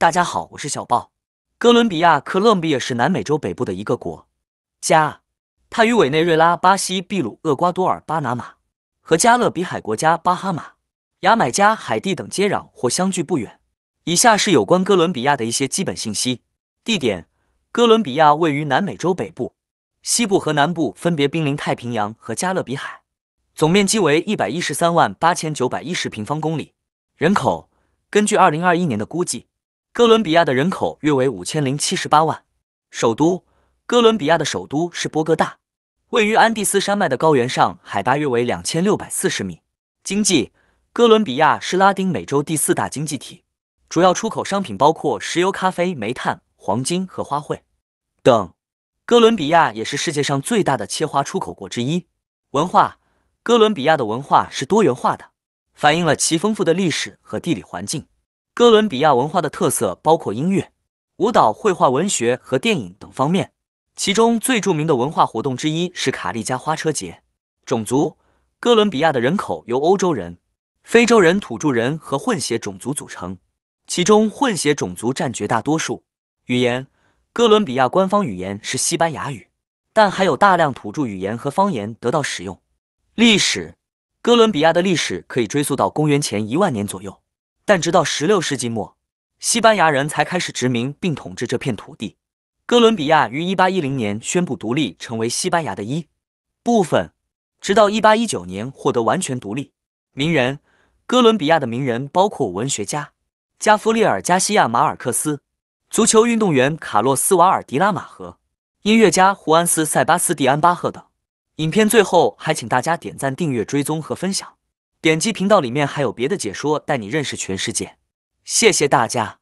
大家好，我是小豹。哥伦比亚，克伦比亚是南美洲北部的一个国家，它与委内瑞拉、巴西、秘鲁、厄瓜多尔、巴拿马和加勒比海国家巴哈马、牙买加、海地等接壤或相距不远。以下是有关哥伦比亚的一些基本信息：地点，哥伦比亚位于南美洲北部，西部和南部分别濒临太平洋和加勒比海，总面积为一百一十三万八千九百一十平方公里。人口，根据二零二一年的估计。哥伦比亚的人口约为五千零七十八万，首都哥伦比亚的首都是波哥大，位于安第斯山脉的高原上，海拔约为两千六百四十米。经济，哥伦比亚是拉丁美洲第四大经济体，主要出口商品包括石油、咖啡、煤炭、黄金和花卉等。哥伦比亚也是世界上最大的切花出口国之一。文化，哥伦比亚的文化是多元化的，反映了其丰富的历史和地理环境。哥伦比亚文化的特色包括音乐、舞蹈、绘画、文学和电影等方面。其中最著名的文化活动之一是卡利加花车节。种族：哥伦比亚的人口由欧洲人、非洲人、土著人和混血种族组成，其中混血种族占绝大多数。语言：哥伦比亚官方语言是西班牙语，但还有大量土著语言和方言得到使用。历史：哥伦比亚的历史可以追溯到公元前一万年左右。但直到十六世纪末，西班牙人才开始殖民并统治这片土地。哥伦比亚于一八一零年宣布独立，成为西班牙的一部分，直到一八一九年获得完全独立。名人，哥伦比亚的名人包括文学家加夫列尔·加西亚·马尔克斯、足球运动员卡洛斯·瓦尔迪拉马和音乐家胡安斯·塞巴斯蒂安·巴赫等。影片最后还请大家点赞、订阅、追踪和分享。点击频道里面还有别的解说，带你认识全世界。谢谢大家。